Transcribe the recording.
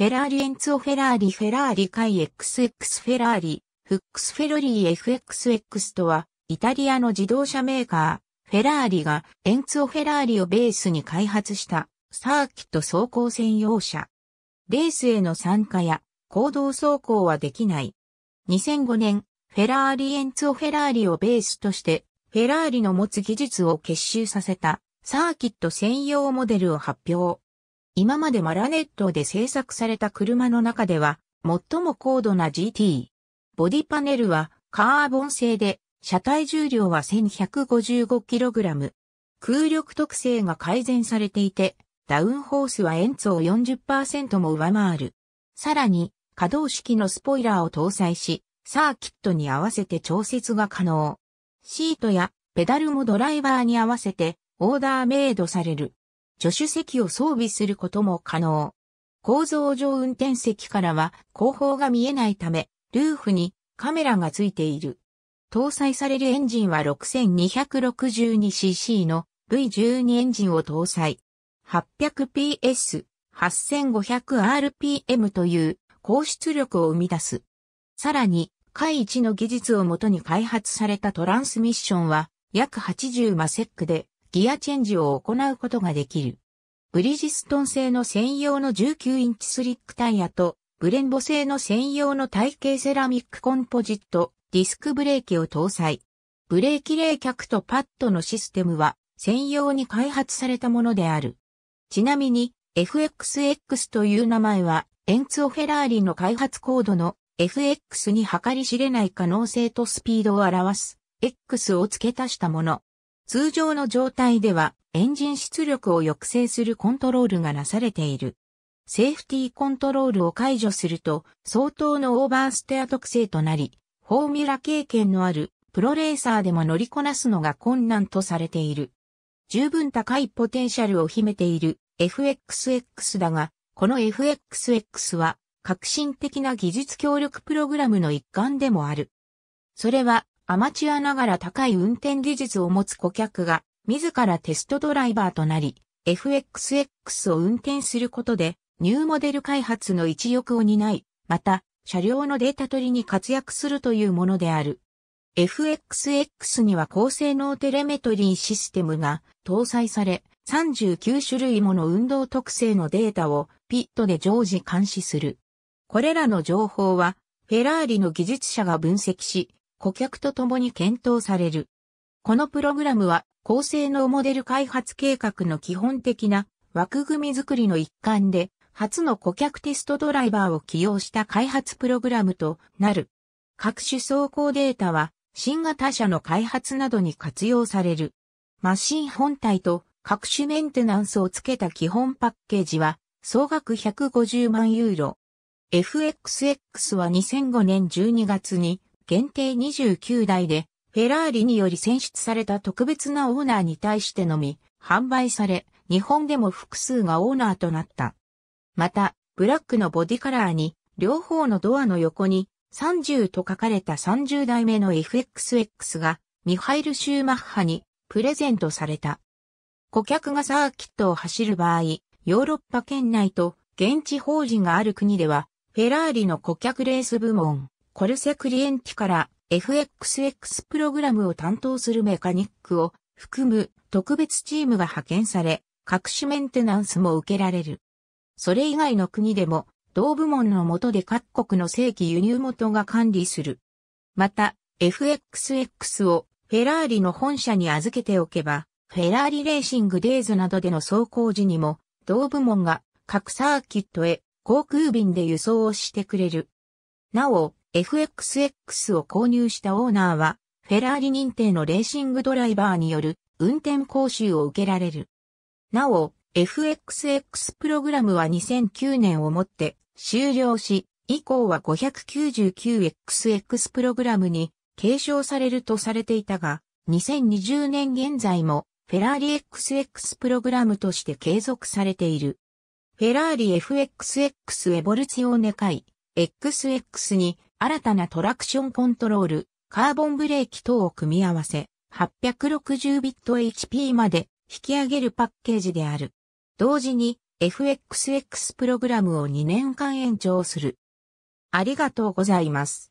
フェラーリエンツォフェラーリフェラーリイ XX フェラーリ、フックスフェロリー FXX とは、イタリアの自動車メーカー、フェラーリがエンツォフェラーリをベースに開発したサーキット走行専用車。レースへの参加や行動走行はできない。2005年、フェラーリエンツォフェラーリをベースとして、フェラーリの持つ技術を結集させたサーキット専用モデルを発表。今までマラネットで製作された車の中では、最も高度な GT。ボディパネルはカーボン製で、車体重量は 1155kg。空力特性が改善されていて、ダウンホースは円筒40%も上回る。さらに、可動式のスポイラーを搭載し、サーキットに合わせて調節が可能。シートやペダルもドライバーに合わせてオーダーメイドされる。助手席を装備することも可能。構造上運転席からは後方が見えないため、ルーフにカメラがついている。搭載されるエンジンは 6262cc の V12 エンジンを搭載。800PS、8500rpm という高出力を生み出す。さらに、海一の技術をもとに開発されたトランスミッションは約80マセックでギアチェンジを行うことができる。ブリジストン製の専用の19インチスリックタイヤと、ブレンボ製の専用の体型セラミックコンポジット、ディスクブレーキを搭載。ブレーキ冷却とパッドのシステムは、専用に開発されたものである。ちなみに、FXX という名前は、エンツオ・フェラーリの開発コードの FX に計り知れない可能性とスピードを表す X を付け足したもの。通常の状態ではエンジン出力を抑制するコントロールがなされている。セーフティーコントロールを解除すると相当のオーバーステア特性となり、フォーミュラ経験のあるプロレーサーでも乗りこなすのが困難とされている。十分高いポテンシャルを秘めている FXX だが、この FXX は革新的な技術協力プログラムの一環でもある。それはアマチュアながら高い運転技術を持つ顧客が、自らテストドライバーとなり、FXX を運転することで、ニューモデル開発の一翼を担い、また、車両のデータ取りに活躍するというものである。FXX には高性能テレメトリーシステムが搭載され、39種類もの運動特性のデータをピットで常時監視する。これらの情報は、フェラーリの技術者が分析し、顧客と共に検討される。このプログラムは高性能モデル開発計画の基本的な枠組み作りの一環で、初の顧客テストドライバーを起用した開発プログラムとなる。各種走行データは新型車の開発などに活用される。マシン本体と各種メンテナンスをつけた基本パッケージは総額150万ユーロ。FXX は2005年12月に限定29台で、フェラーリにより選出された特別なオーナーに対してのみ、販売され、日本でも複数がオーナーとなった。また、ブラックのボディカラーに、両方のドアの横に、30と書かれた30代目の FXX が、ミハイル・シューマッハに、プレゼントされた。顧客がサーキットを走る場合、ヨーロッパ圏内と現地法人がある国では、フェラーリの顧客レース部門、コルセクリエンティから FXX プログラムを担当するメカニックを含む特別チームが派遣され、各種メンテナンスも受けられる。それ以外の国でも、同部門の下で各国の正規輸入元が管理する。また、FXX をフェラーリの本社に預けておけば、フェラーリレーシングデイズなどでの走行時にも、同部門が各サーキットへ航空便で輸送をしてくれる。なお、FXX を購入したオーナーは、フェラーリ認定のレーシングドライバーによる運転講習を受けられる。なお、FXX プログラムは2009年をもって終了し、以降は 599XX プログラムに継承されるとされていたが、2020年現在もフェラーリ XX プログラムとして継続されている。フェラーリ FXX エボルツィオーネイ XX に新たなトラクションコントロール、カーボンブレーキ等を組み合わせ、860ビット HP まで引き上げるパッケージである。同時に FXX プログラムを2年間延長する。ありがとうございます。